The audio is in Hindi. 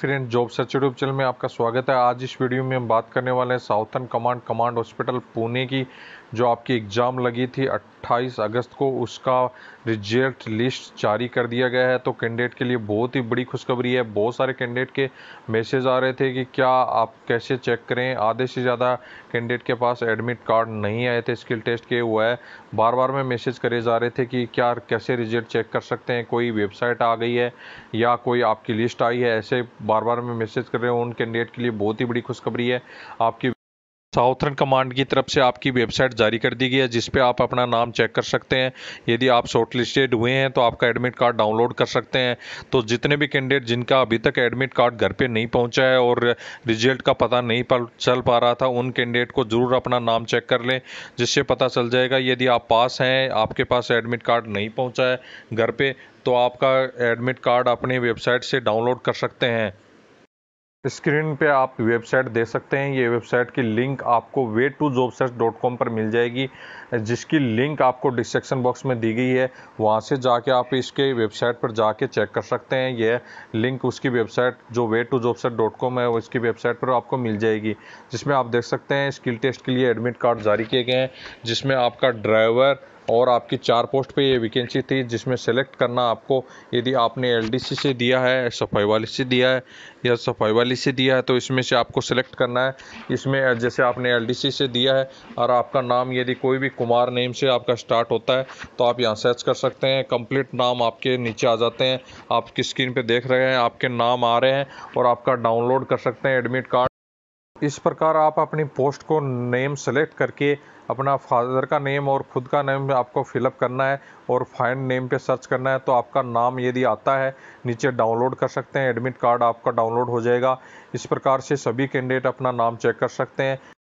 friend job search YouTube channel में आपका स्वागत है आज इस वीडियो में हम बात करने वाले हैं southern command command hospital Pune की जो आपकी एग्ज़ाम लगी थी 28 अगस्त को उसका रिजल्ट लिस्ट जारी कर दिया गया है तो कैंडिडेट के लिए बहुत ही बड़ी खुशखबरी है बहुत सारे कैंडिडेट के मैसेज आ रहे थे कि क्या आप कैसे चेक करें आधे से ज़्यादा कैंडिडेट के पास एडमिट कार्ड नहीं आए थे स्किल टेस्ट के हुआ है बार बार में मैसेज करे जा रहे थे कि क्या कैसे रिजल्ट चेक कर सकते हैं कोई वेबसाइट आ गई है या कोई आपकी लिस्ट आई है ऐसे बार बार हमें मैसेज कर रहे हो उन कैंडिडेट के लिए बहुत ही बड़ी खुशखबरी है आपकी साउथर्न कमांड की तरफ से आपकी वेबसाइट जारी कर दी गई है जिस पे आप अपना नाम चेक कर सकते हैं यदि आप शॉर्टलिस्टेड हुए हैं तो आपका एडमिट कार्ड डाउनलोड कर सकते हैं तो जितने भी कैंडिडेट जिनका अभी तक एडमिट कार्ड घर पे नहीं पहुंचा है और रिजल्ट का पता नहीं पल चल पा रहा था उन कैंडिडेट को ज़रूर अपना नाम चेक कर लें जिससे पता चल जाएगा यदि आप पास हैं आपके पास एडमिट कार्ड नहीं पहुँचा है घर पर तो आपका एडमिट कार्ड अपनी वेबसाइट से डाउनलोड कर सकते हैं स्क्रीन पे आप वेबसाइट दे सकते हैं ये वेबसाइट की लिंक आपको way to job search dot com पर मिल जाएगी जिसकी लिंक आपको डिस्क्रिप्शन बॉक्स में दी गई है वहाँ से जाके आप इसके वेबसाइट पर जाके चेक कर सकते हैं यह लिंक उसकी वेबसाइट जो way to job search dot com है उसकी वेबसाइट पर आपको मिल जाएगी जिसमें आप देख सकते हैं स्किल टेस्ट के लिए एडमिट कार्ड जारी किए गए हैं जिसमें आपका ड्राइवर और आपकी चार पोस्ट पे ये वैकेंसी थी जिसमें सेलेक्ट करना आपको यदि आपने एलडीसी से दिया है सफाई वाली से दिया है या सफाई वाली से दिया है तो इसमें से आपको सेलेक्ट करना है इसमें जैसे आपने एलडीसी से दिया है और आपका नाम यदि कोई भी कुमार नेम से आपका स्टार्ट होता है तो आप यहाँ सर्च कर सकते हैं कम्प्लीट नाम आपके नीचे आ जाते हैं आपकी स्क्रीन पर देख रहे हैं आपके नाम आ रहे हैं और आपका डाउनलोड कर सकते हैं एडमिट कार्ड इस प्रकार आप अपनी पोस्ट को नेम सेलेक्ट करके अपना फादर का नेम और खुद का नेम आपको फिलअप करना है और फाइंड नेम पे सर्च करना है तो आपका नाम यदि आता है नीचे डाउनलोड कर सकते हैं एडमिट कार्ड आपका डाउनलोड हो जाएगा इस प्रकार से सभी कैंडिडेट अपना नाम चेक कर सकते हैं